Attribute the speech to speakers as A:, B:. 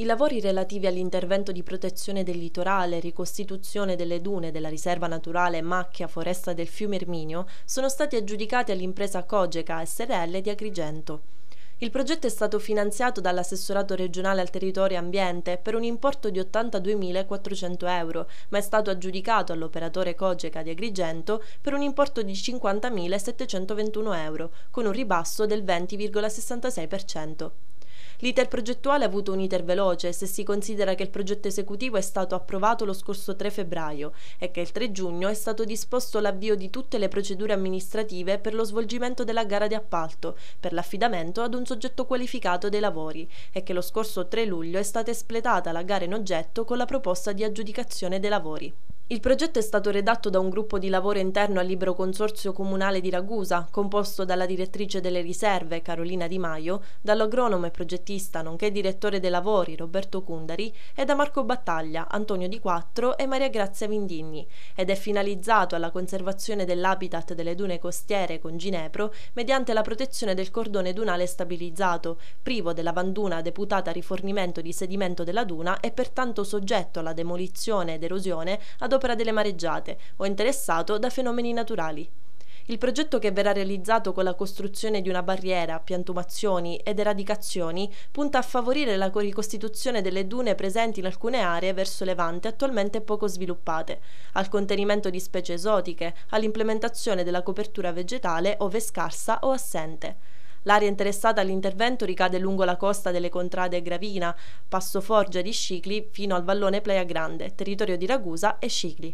A: I lavori relativi all'intervento di protezione del litorale, ricostituzione delle dune della riserva naturale Macchia Foresta del Fiume Erminio sono stati aggiudicati all'impresa Cogeca SRL di Agrigento. Il progetto è stato finanziato dall'assessorato regionale al territorio e ambiente per un importo di 82.400 euro, ma è stato aggiudicato all'operatore Cogeca di Agrigento per un importo di 50.721 euro, con un ribasso del 20,66%. L'iter progettuale ha avuto un iter veloce se si considera che il progetto esecutivo è stato approvato lo scorso 3 febbraio e che il 3 giugno è stato disposto l'avvio di tutte le procedure amministrative per lo svolgimento della gara di appalto per l'affidamento ad un soggetto qualificato dei lavori e che lo scorso 3 luglio è stata espletata la gara in oggetto con la proposta di aggiudicazione dei lavori. Il progetto è stato redatto da un gruppo di lavoro interno al libero consorzio comunale di Ragusa, composto dalla direttrice delle riserve Carolina Di Maio, dall'agronomo e progettista nonché direttore dei lavori Roberto Cundari e da Marco Battaglia, Antonio Di Quattro e Maria Grazia Vindigni, ed è finalizzato alla conservazione dell'habitat delle dune costiere con Ginepro mediante la protezione del cordone dunale stabilizzato, privo della banduna deputata a rifornimento di sedimento della duna e pertanto soggetto alla demolizione ed erosione ad all'opera delle mareggiate o interessato da fenomeni naturali. Il progetto che verrà realizzato con la costruzione di una barriera, piantumazioni ed eradicazioni punta a favorire la ricostituzione delle dune presenti in alcune aree verso levante attualmente poco sviluppate, al contenimento di specie esotiche, all'implementazione della copertura vegetale ove scarsa o assente. L'area interessata all'intervento ricade lungo la costa delle Contrade Gravina, Passo Forgia di Scicli fino al vallone Playa Grande, territorio di Ragusa e Scicli.